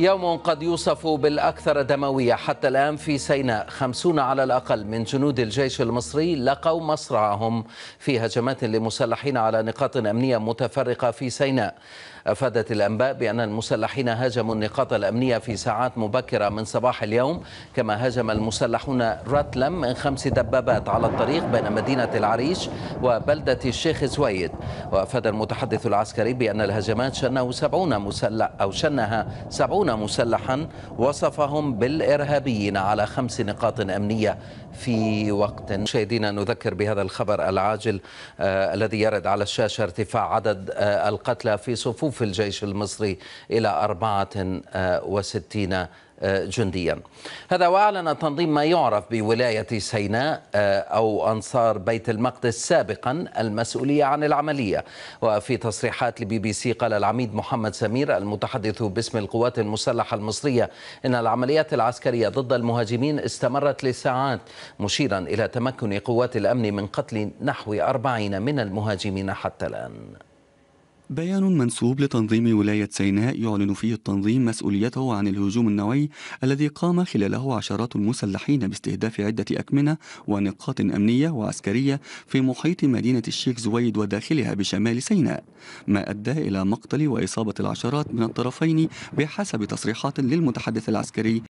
يوم قد يوصف بالأكثر دموية حتى الآن في سيناء خمسون على الأقل من جنود الجيش المصري لقوا مصرعهم في هجمات لمسلحين على نقاط أمنية متفرقة في سيناء أفادت الأنباء بأن المسلحين هاجموا النقاط الأمنية في ساعات مبكرة من صباح اليوم كما هاجم المسلحون راتلم من خمس دبابات على الطريق بين مدينة العريش وبلدة الشيخ زويد وأفاد المتحدث العسكري بأن الهجمات شنه سبعون مسلح أو شنها سبعون يكون مسلحا وصفهم بالإرهابيين على خمس نقاط أمنية في وقت مشاهدينا نذكر بهذا الخبر العاجل آه الذي يرد على الشاشة ارتفاع عدد آه القتلى في صفوف الجيش المصري إلى 64 آه، جنديا هذا وأعلن تنظيم ما يعرف بولاية سيناء آه، أو أنصار بيت المقدس سابقا المسؤولية عن العملية وفي تصريحات لبي بي سي قال العميد محمد سمير المتحدث باسم القوات المسلحة المصرية إن العمليات العسكرية ضد المهاجمين استمرت لساعات مشيرا إلى تمكن قوات الأمن من قتل نحو أربعين من المهاجمين حتى الآن بيان منسوب لتنظيم ولاية سيناء يعلن فيه التنظيم مسؤوليته عن الهجوم النووي الذي قام خلاله عشرات المسلحين باستهداف عدة أكمنة ونقاط أمنية وعسكرية في محيط مدينة الشيخ زويد وداخلها بشمال سيناء ما أدى إلى مقتل وإصابة العشرات من الطرفين بحسب تصريحات للمتحدث العسكري